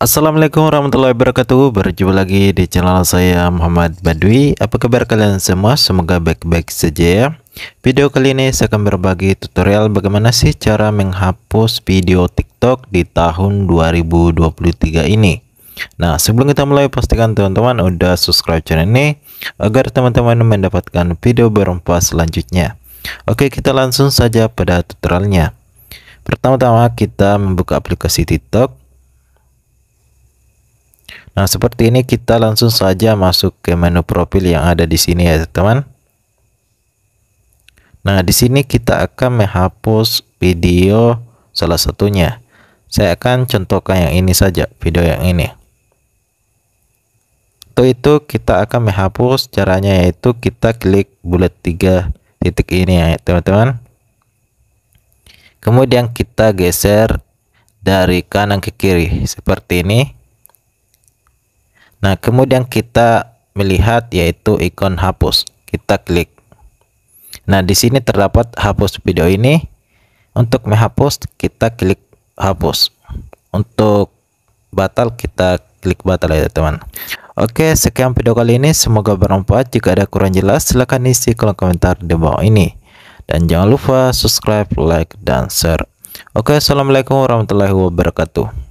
Assalamualaikum warahmatullahi wabarakatuh Berjumpa lagi di channel saya Muhammad Badwi Apa kabar kalian semua? Semoga baik-baik saja ya Video kali ini saya akan berbagi tutorial bagaimana sih cara menghapus video TikTok di tahun 2023 ini Nah sebelum kita mulai pastikan teman-teman udah subscribe channel ini Agar teman-teman mendapatkan video berupa selanjutnya Oke kita langsung saja pada tutorialnya Pertama-tama kita membuka aplikasi TikTok Nah, seperti ini kita langsung saja masuk ke menu profil yang ada di sini ya, teman. Nah, di sini kita akan menghapus video salah satunya. Saya akan contohkan yang ini saja, video yang ini. Untuk itu kita akan menghapus caranya yaitu kita klik bulat tiga titik ini ya, teman-teman. Kemudian kita geser dari kanan ke kiri seperti ini Nah, kemudian kita melihat yaitu ikon hapus. Kita klik. Nah, di sini terdapat hapus video ini. Untuk menghapus, kita klik hapus. Untuk batal, kita klik batal ya, teman. Oke, sekian video kali ini. Semoga bermanfaat. Jika ada kurang jelas, silahkan isi kolom komentar di bawah ini. Dan jangan lupa subscribe, like, dan share. Oke, Assalamualaikum warahmatullahi wabarakatuh.